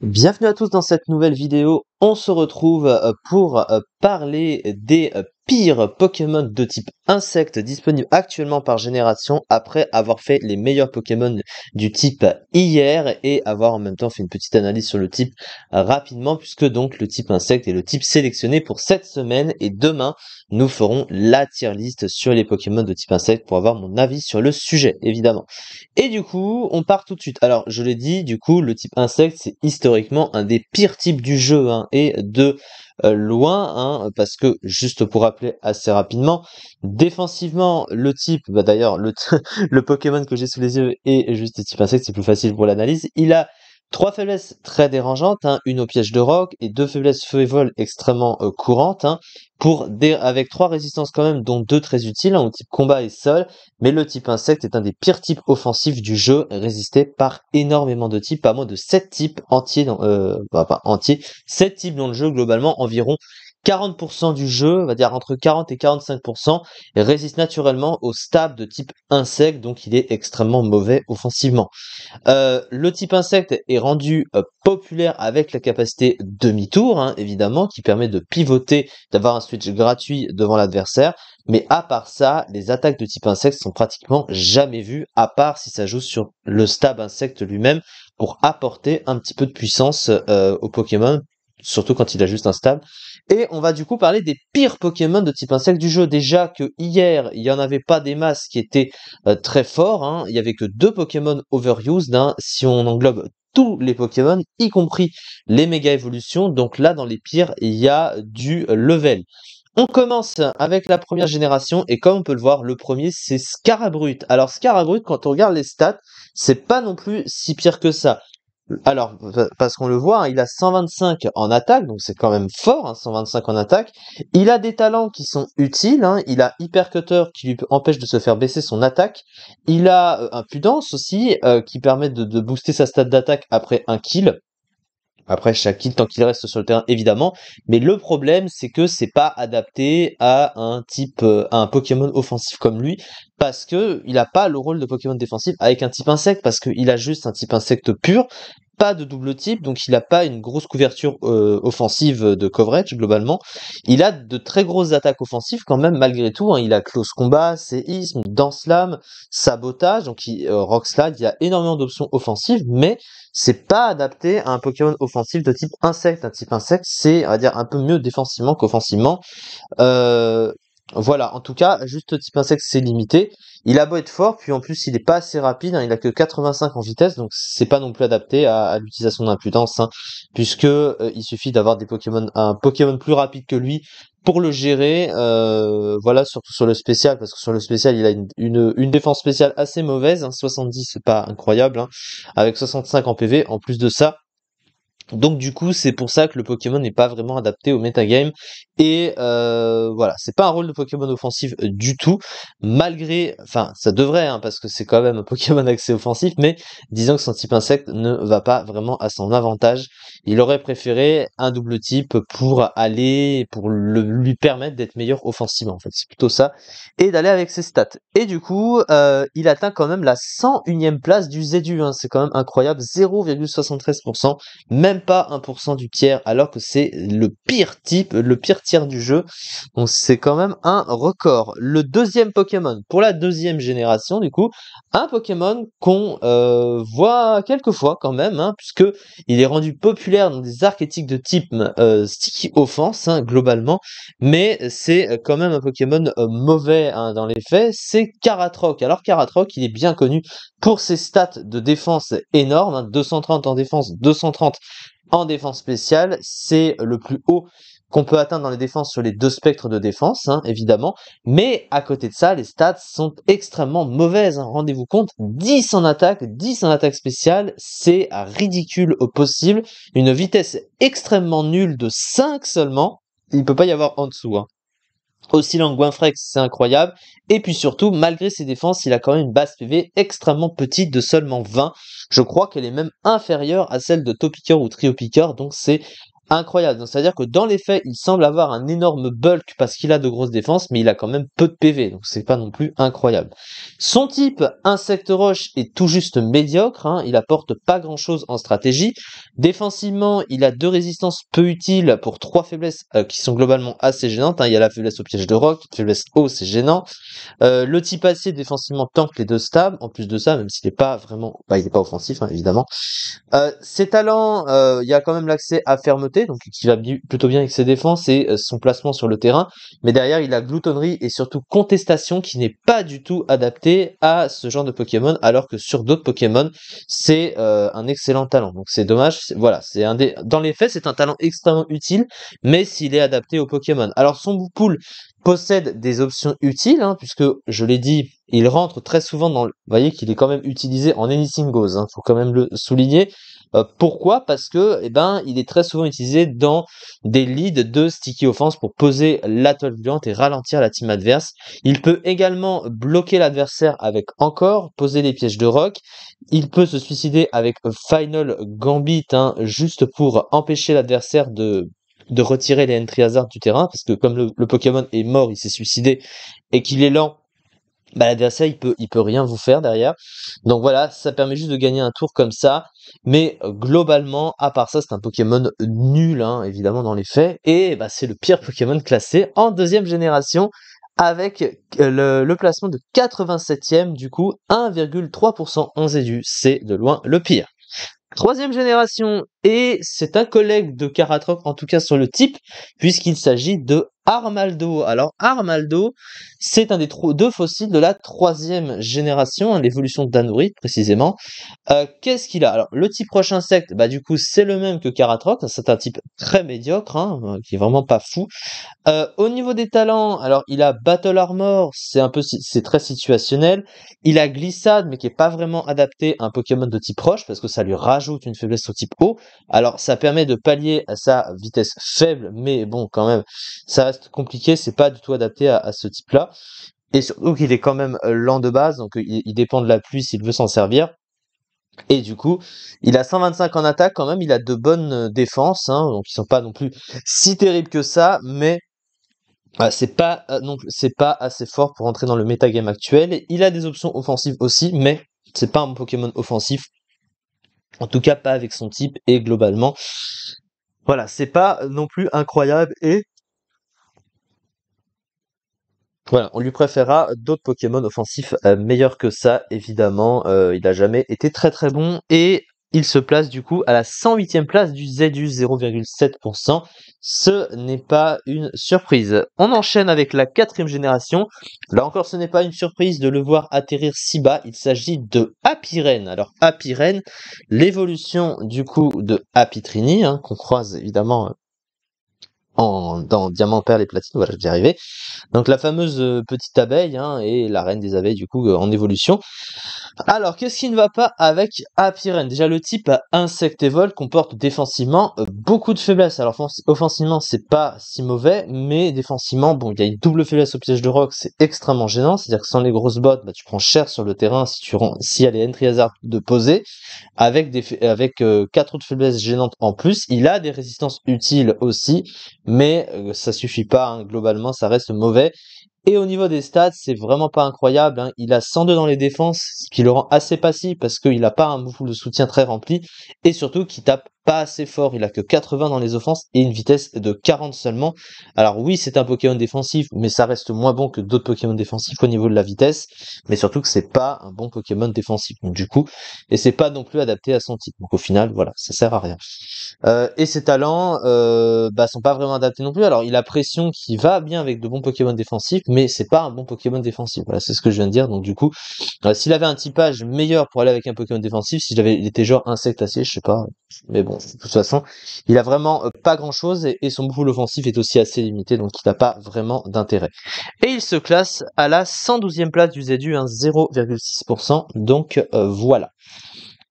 Bienvenue à tous dans cette nouvelle vidéo. On se retrouve euh, pour euh, parler des euh, pires Pokémon de type insecte disponibles actuellement par génération après avoir fait les meilleurs Pokémon du type hier et avoir en même temps fait une petite analyse sur le type rapidement puisque donc le type insecte est le type sélectionné pour cette semaine et demain nous ferons la tier list sur les Pokémon de type insecte pour avoir mon avis sur le sujet évidemment. Et du coup on part tout de suite. Alors je l'ai dit du coup le type insecte c'est historiquement un des pires types du jeu hein et de euh, loin, hein, parce que juste pour rappeler assez rapidement, défensivement, le type, bah d'ailleurs le, le Pokémon que j'ai sous les yeux est juste type insecte, c'est plus facile pour l'analyse, il a Trois faiblesses très dérangeantes, hein, une au piège de roc et deux faiblesses feu et vol extrêmement euh, courantes, hein. pour des, avec trois résistances quand même, dont deux très utiles, hein, au type combat et sol, mais le type insecte est un des pires types offensifs du jeu, résisté par énormément de types, pas moins de 7 types entiers, dans, euh, bah, pas entiers, types dans le jeu globalement, environ 40% du jeu, on va dire entre 40 et 45%, résiste naturellement au stab de type insecte, donc il est extrêmement mauvais offensivement. Euh, le type insecte est rendu euh, populaire avec la capacité demi-tour, hein, évidemment, qui permet de pivoter, d'avoir un switch gratuit devant l'adversaire. Mais à part ça, les attaques de type insecte sont pratiquement jamais vues, à part si ça joue sur le stab insecte lui-même pour apporter un petit peu de puissance euh, au Pokémon surtout quand il a juste un stable. Et on va du coup parler des pires Pokémon de type insecte du jeu. Déjà que hier, il n'y en avait pas des masses qui étaient euh, très forts. Hein. Il n'y avait que deux Pokémon overused. Hein. si on englobe tous les Pokémon, y compris les méga évolutions. Donc là, dans les pires, il y a du level. On commence avec la première génération et comme on peut le voir, le premier c'est Scarabrut. Alors Scarabrut, quand on regarde les stats, c'est pas non plus si pire que ça alors, parce qu'on le voit, hein, il a 125 en attaque, donc c'est quand même fort, 125 hein, en attaque. Il a des talents qui sont utiles, hein, il a Hyper Cutter qui lui empêche de se faire baisser son attaque. Il a Impudence euh, aussi, euh, qui permet de, booster sa stat d'attaque après un kill. Après, Shaquille, tant qu'il reste sur le terrain, évidemment. Mais le problème, c'est que c'est pas adapté à un type, euh, à un Pokémon offensif comme lui, parce que il a pas le rôle de Pokémon défensif avec un type insecte, parce qu'il a juste un type insecte pur pas de double type, donc il n'a pas une grosse couverture euh, offensive de coverage globalement. Il a de très grosses attaques offensives quand même malgré tout. Hein. Il a close combat, séisme, slam, sabotage, donc il, euh, rock slide. Il y a énormément d'options offensives, mais c'est pas adapté à un Pokémon offensif de type insecte. Un type insecte, c'est à dire un peu mieux défensivement qu'offensivement. Euh, voilà, en tout cas, juste type insecte, c'est limité. Il a beau être fort, puis en plus, il n'est pas assez rapide, hein. il a que 85 en vitesse, donc c'est pas non plus adapté à, l'utilisation d'impudence, hein, puisque euh, il suffit d'avoir des Pokémon, un Pokémon plus rapide que lui pour le gérer, euh, voilà, surtout sur le spécial, parce que sur le spécial, il a une, défense spéciale assez mauvaise, 70, hein, c'est pas incroyable, hein, avec 65 en PV, en plus de ça, donc du coup, c'est pour ça que le Pokémon n'est pas vraiment adapté au metagame et euh, voilà, c'est pas un rôle de Pokémon offensif euh, du tout, malgré, enfin ça devrait, hein, parce que c'est quand même un Pokémon accès offensif, mais disons que son type insecte ne va pas vraiment à son avantage. Il aurait préféré un double type pour aller, pour le, lui permettre d'être meilleur offensivement, en fait, c'est plutôt ça, et d'aller avec ses stats. Et du coup, euh, il atteint quand même la 101e place du Zédu, hein, c'est quand même incroyable, 0,73%, même pas 1% du tiers, alors que c'est le pire type, le pire type du jeu. Donc c'est quand même un record. Le deuxième Pokémon, pour la deuxième génération du coup, un Pokémon qu'on euh, voit quelquefois quand même, hein, puisque il est rendu populaire dans des archétypes de type euh, Sticky Offense hein, globalement, mais c'est quand même un Pokémon euh, mauvais hein, dans les faits. C'est Karatrok Alors Karatrok il est bien connu pour ses stats de défense énormes, 230 hein, en défense, 230 en défense spéciale, c'est le plus haut qu'on peut atteindre dans les défenses sur les deux spectres de défense, hein, évidemment. Mais à côté de ça, les stats sont extrêmement mauvaises. Hein. Rendez-vous compte, 10 en attaque, 10 en attaque spéciale, c'est ridicule au possible. Une vitesse extrêmement nulle de 5 seulement. Il ne peut pas y avoir en dessous. Hein. aussi Aussi frex, c'est incroyable. Et puis surtout, malgré ses défenses, il a quand même une base PV extrêmement petite de seulement 20. Je crois qu'elle est même inférieure à celle de Topiqueur ou Triopiqueur, donc c'est incroyable. c'est-à-dire que dans les faits, il semble avoir un énorme bulk parce qu'il a de grosses défenses, mais il a quand même peu de PV, donc c'est pas non plus incroyable. Son type Insecte Roche est tout juste médiocre, hein. il apporte pas grand-chose en stratégie. Défensivement, il a deux résistances peu utiles pour trois faiblesses euh, qui sont globalement assez gênantes. Hein. Il y a la faiblesse au piège de rock, faiblesse haut, c'est gênant. Euh, le type acier défensivement tank les deux stables, en plus de ça, même s'il n'est pas vraiment, bah, il n'est pas offensif hein, évidemment. Euh, ses talents, il y a quand même l'accès à fermeté donc qui va plutôt bien avec ses défenses et euh, son placement sur le terrain. Mais derrière, il a gloutonnerie et surtout contestation qui n'est pas du tout adapté à ce genre de Pokémon, alors que sur d'autres Pokémon, c'est euh, un excellent talent. Donc c'est dommage. Voilà, c'est un des. Dans les faits, c'est un talent extrêmement utile, mais s'il est adapté aux Pokémon. Alors son pool possède des options utiles, hein, puisque je l'ai dit, il rentre très souvent dans. Le... Vous voyez qu'il est quand même utilisé en Anything Goes. Hein, faut quand même le souligner. Euh, pourquoi Parce que eh ben, il est très souvent utilisé dans des leads de sticky offense pour poser la toile et ralentir la team adverse. Il peut également bloquer l'adversaire avec encore, poser des pièges de rock. Il peut se suicider avec Final Gambit, hein, juste pour empêcher l'adversaire de de retirer les entry hazards du terrain, parce que comme le Pokémon est mort, il s'est suicidé, et qu'il est lent, bah, l'adversaire il peut il peut rien vous faire derrière. Donc voilà, ça permet juste de gagner un tour comme ça. Mais globalement, à part ça, c'est un Pokémon nul, hein, évidemment dans les faits. Et bah, c'est le pire Pokémon classé en deuxième génération avec euh, le, le placement de 87e, du coup 1,3% en Zédu. C'est de loin le pire. Troisième génération, et c'est un collègue de Karatroc, en tout cas sur le type, puisqu'il s'agit de Armaldo. Alors Armaldo, c'est un des deux fossiles de la troisième génération, hein, l'évolution d'Anourite précisément. Euh, qu'est-ce qu'il a Alors le type proche insecte, bah du coup c'est le même que Karatroc, c'est un type très médiocre, hein, euh, qui est vraiment pas fou. Euh, au niveau des talents, alors il a Battle Armor, c'est un peu c'est très situationnel. Il a Glissade, mais qui est pas vraiment adapté à un Pokémon de type proche parce que ça lui rajoute une faiblesse au type eau. Alors ça permet de pallier à sa vitesse faible, mais bon quand même, ça reste compliqué, c'est pas du tout adapté à, ce type-là. Et surtout qu'il est quand même euh, lent de base, donc euh, il, dépend de la pluie s'il veut s'en servir. Et du coup, il a 125 en attaque quand même, il a de bonnes euh, défenses, hein, donc ils sont pas non plus si terribles que ça, mais c'est pas c'est pas assez fort pour entrer dans le metagame actuel. il a des options offensives aussi, mais c'est pas un Pokémon offensif. En tout cas, pas avec son type et globalement, voilà, c'est pas non plus incroyable et voilà, on lui préférera d'autres Pokémon offensifs euh, meilleurs que ça, évidemment. Euh, il n'a jamais été très très bon. Et il se place du coup à la 108e place du ZU 0,7%. Ce n'est pas une surprise. On enchaîne avec la quatrième génération. Là encore, ce n'est pas une surprise de le voir atterrir si bas. Il s'agit de Ren. Alors Ren, l'évolution du coup de Apitrini, hein, qu'on croise évidemment en, dans Diamant, Perle et Platine, voilà, j'y vais Donc la fameuse euh, petite abeille hein, et la reine des abeilles, du coup, euh, en évolution. Alors, qu'est-ce qui ne va pas avec Apiren Déjà, le type et vol comporte défensivement euh, beaucoup de faiblesses. Alors, offensivement, c'est pas si mauvais, mais défensivement, bon, il y a une double faiblesse au piège de rock, c'est extrêmement gênant. C'est-à-dire que sans les grosses bottes, bah, tu prends cher sur le terrain si tu si y a les entry hazards de poser. Avec des, avec euh, quatre autres faiblesses gênantes en plus, il a des résistances utiles aussi, mais euh, ça suffit pas, hein. globalement, ça reste mauvais. Et au niveau des stats, c'est vraiment pas incroyable. Hein. Il a 102 dans les défenses, ce qui le rend assez passif parce qu'il n'a pas un mouvement de soutien très rempli et surtout qui tape pas assez fort, il a que 80 dans les offenses et une vitesse de 40 seulement. Alors oui, c'est un Pokémon défensif, mais ça reste moins bon que d'autres Pokémon défensifs au niveau de la vitesse, mais surtout que c'est pas un bon Pokémon défensif. Donc du coup, et c'est pas non plus adapté à son type. Donc au final, voilà, ça sert à rien. Euh, et ses talents euh, bah, sont pas vraiment adaptés non plus. Alors il a pression qui va bien avec de bons Pokémon défensifs, mais c'est pas un bon Pokémon défensif. Voilà, c'est ce que je viens de dire. Donc du coup, euh, s'il avait un typage meilleur pour aller avec un Pokémon défensif, s'il avait, il était genre insecte acier, je sais pas, mais bon, de toute façon, il a vraiment euh, pas grand chose et, son boucle offensif est aussi assez limité, donc il n'a pas vraiment d'intérêt. Et il se classe à la 112e place du ZEDU, un 0,6%, donc euh, voilà.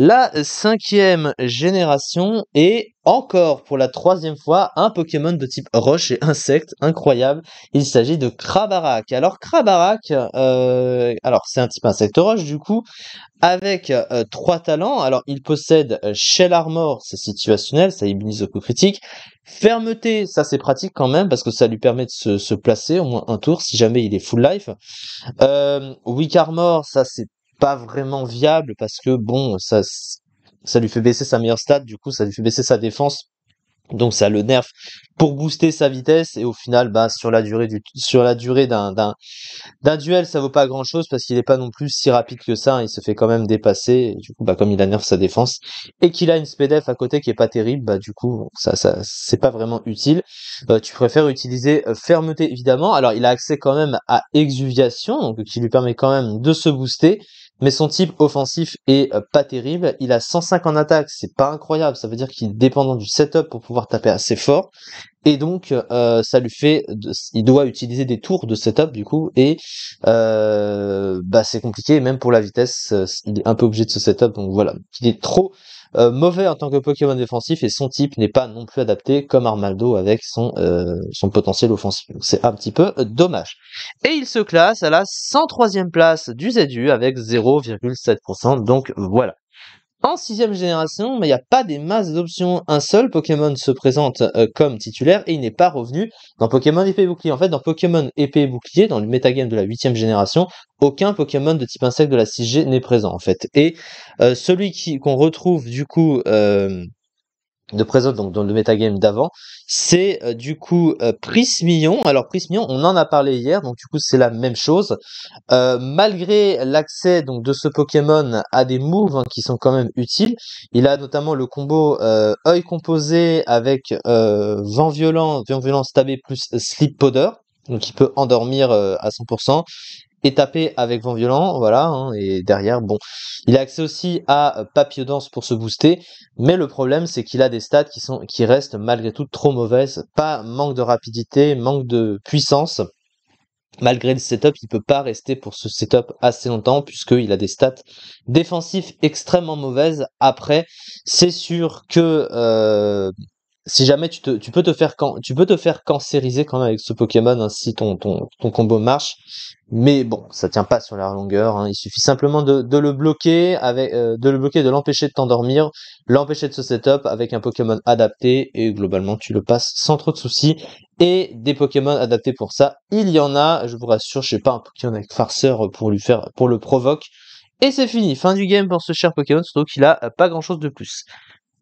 La cinquième génération est encore pour la troisième fois un Pokémon de type roche et insecte incroyable. Il s'agit de Krabarak. Alors Krabarak, euh, alors c'est un type insecte roche du coup, avec euh, trois talents. Alors il possède euh, Shell Armor, c'est situationnel, ça immunise au coup critique. Fermeté, ça c'est pratique quand même parce que ça lui permet de se, placer au moins un tour si jamais il est full life. Euh, weak Armor, ça c'est pas vraiment viable parce que bon, ça, ça lui fait baisser sa meilleure stat, du coup, ça lui fait baisser sa défense. Donc ça le nerf pour booster sa vitesse et au final bah sur la durée du sur la durée d'un d'un d'un duel ça vaut pas grand chose parce qu'il est pas non plus si rapide que ça hein. il se fait quand même dépasser du coup bah comme il a nerf sa défense et qu'il a une speedf à côté qui est pas terrible bah du coup ça ça c'est pas vraiment utile euh, tu préfères utiliser euh, fermeté évidemment alors il a accès quand même à exuviation donc qui lui permet quand même de se booster mais son type offensif est euh, pas terrible. Il a 105 en attaque, c'est pas incroyable. Ça veut dire qu'il est dépendant du setup pour pouvoir taper assez fort. Et donc, euh, ça lui fait, il doit utiliser des tours de setup du coup, et euh, bah c'est compliqué. Même pour la vitesse, il est un peu obligé de ce setup. Donc voilà, il est trop euh, mauvais en tant que Pokémon défensif et son type n'est pas non plus adapté comme Armaldo avec son, euh, son potentiel offensif. C'est un petit peu euh, dommage. Et il se classe à la 103e place du ZEDU avec 0,7%. Donc voilà. En sixième génération, il n'y a pas des masses d'options. Un seul Pokémon se présente euh, comme titulaire et il n'est pas revenu dans Pokémon épée et bouclier. En fait, dans Pokémon épée et bouclier, dans le metagame de la huitième génération, aucun Pokémon de type insecte de la 6G n'est présent en fait. Et euh, celui qu'on retrouve du coup euh, de présent, donc dans le metagame d'avant, c'est euh, du coup euh, Alors Prismion on en a parlé hier, donc du coup c'est la même chose. Euh, malgré l'accès donc de ce Pokémon à des moves hein, qui sont quand même utiles, il a notamment le combo euh, œil composé avec vent violent, vent violent stabé plus sleep powder. Donc il peut endormir à 100% est tapé avec vent violent, voilà, hein, et derrière, bon. Il a accès aussi à euh, Papiodance pour se booster, mais le problème c'est qu'il a des stats qui, sont, qui restent malgré tout trop mauvaises. Pas manque de rapidité, manque de puissance. Malgré le setup, il peut pas rester pour ce setup assez longtemps puisqu'il a des stats défensifs extrêmement mauvaises. Après, c'est sûr que euh, si jamais tu, te, tu, peux te faire tu peux te faire cancériser quand même avec ce Pokémon hein, si ton, ton, combo marche. Mais bon, ça tient pas sur la longueur. Hein. Il suffit simplement de, le bloquer avec euh, de le bloquer, de l'empêcher de t'endormir, l'empêcher de se setup avec un Pokémon adapté et globalement tu le passes sans trop de soucis. Et des Pokémon adaptés pour ça, il y en a. Je vous rassure, je sais pas un Pokémon avec farceur pour lui faire pour le provoque. Et c'est fini, fin du game pour ce cher Pokémon, surtout qu'il a pas grand chose de plus.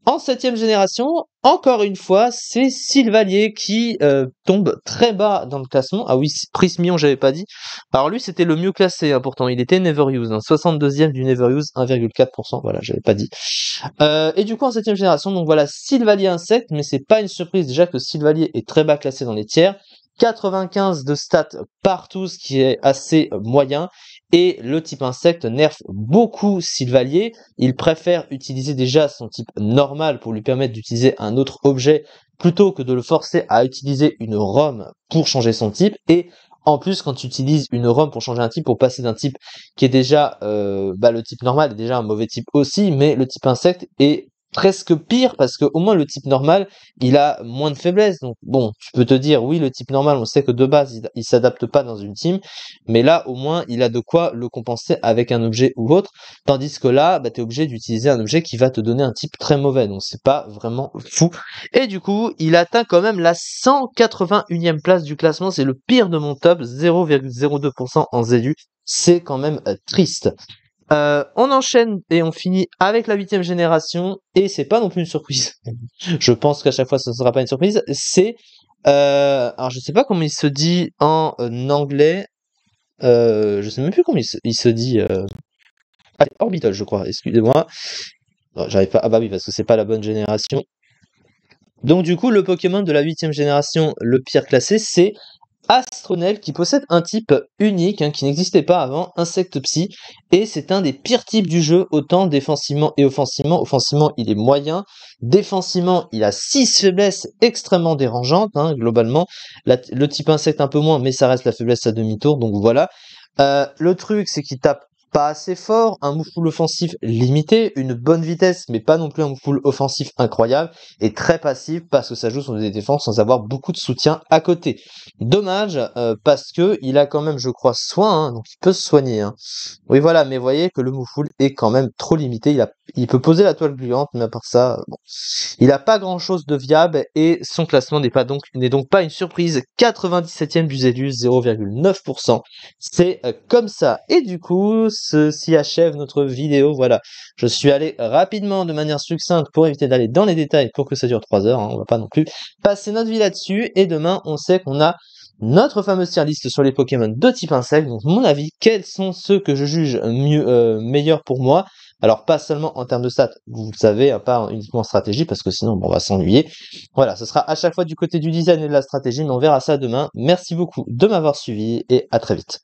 En septième génération, encore une fois, c'est Sylvalier qui euh, tombe très bas dans le classement. Ah oui, Prismion, j'avais pas dit. Alors lui, c'était le mieux classé, hein, pourtant. Il était Never Use, 62e hein. du Never Use, 1,4%. Voilà, j'avais pas dit. Euh, et du coup, en septième génération, donc voilà, Sylvalier insect, mais c'est pas une surprise déjà que Sylvalier est très bas classé dans les tiers. 95 de stats partout, ce qui est assez moyen. Et le type insecte nerf beaucoup Sylvalier. Il préfère utiliser déjà son type normal pour lui permettre d'utiliser un autre objet plutôt que de le forcer à utiliser une ROM pour changer son type. Et en plus, quand tu utilises une ROM pour changer un type, pour passer d'un type qui est déjà euh, bah, le type normal est déjà un mauvais type aussi, mais le type insecte est presque pire parce que au moins le type normal il a moins de faiblesse, donc bon tu peux te dire oui le type normal on sait que de base il, s'adapte pas dans une team mais là au moins il a de quoi le compenser avec un objet ou l'autre. tandis que là bah, tu es obligé d'utiliser un objet qui va te donner un type très mauvais donc c'est pas vraiment fou et du coup il atteint quand même la 181e place du classement c'est le pire de mon top 0,02% en zélu c'est quand même euh, triste euh, on enchaîne et on finit avec la huitième génération, et c'est pas non plus une surprise. je pense qu'à chaque fois ce ne sera pas une surprise. C'est. Euh, alors je sais pas comment il se dit en euh, anglais. je sais même plus comment il se, dit. Ah, orbital, je crois, excusez-moi. J'arrive pas. Ah bah oui, parce que c'est pas la bonne génération. Donc du coup, le Pokémon de la huitième génération, le pire classé, c'est Astronel qui possède un type unique hein, qui n'existait pas avant, Psy, et c'est un des pires types du jeu, autant défensivement et offensivement. Offensivement, il est moyen, défensivement, il a 6 faiblesses extrêmement dérangeantes, hein, globalement. le type insecte un peu moins, mais ça reste la faiblesse à demi-tour, donc voilà. Euh, le truc, c'est qu'il tape pas assez fort, un moufoule offensif limité, une bonne vitesse, mais pas non plus un moufoule offensif incroyable, et très passif parce que ça joue sur des défenses sans avoir beaucoup de soutien à côté. Dommage, euh, parce que il a quand même, je crois, soin, hein, donc il peut se soigner. Hein. Oui, voilà, mais voyez que le moufoule est quand même trop limité, il a il peut poser la toile gluante, mais à part ça, bon. il n'a pas grand-chose de viable et son classement n'est pas donc n'est donc pas une surprise. 97e du 0,9%. C'est euh, comme ça. Et du coup, ceci achève notre vidéo. Voilà, je suis allé rapidement de manière succincte pour éviter d'aller dans les détails pour que ça dure 3 heures. Hein. On va pas non plus passer notre vie là-dessus. Et demain, on sait qu'on a notre fameuse tier list sur les Pokémon de type insecte. Donc mon avis, quels sont ceux que je juge mieux, euh, meilleurs pour moi Alors pas seulement en termes de stats, vous le savez, pas uniquement en stratégie, parce que sinon on va s'ennuyer. Voilà, ce sera à chaque fois du côté du design et de la stratégie, mais on verra ça demain. Merci beaucoup de m'avoir suivi et à très vite.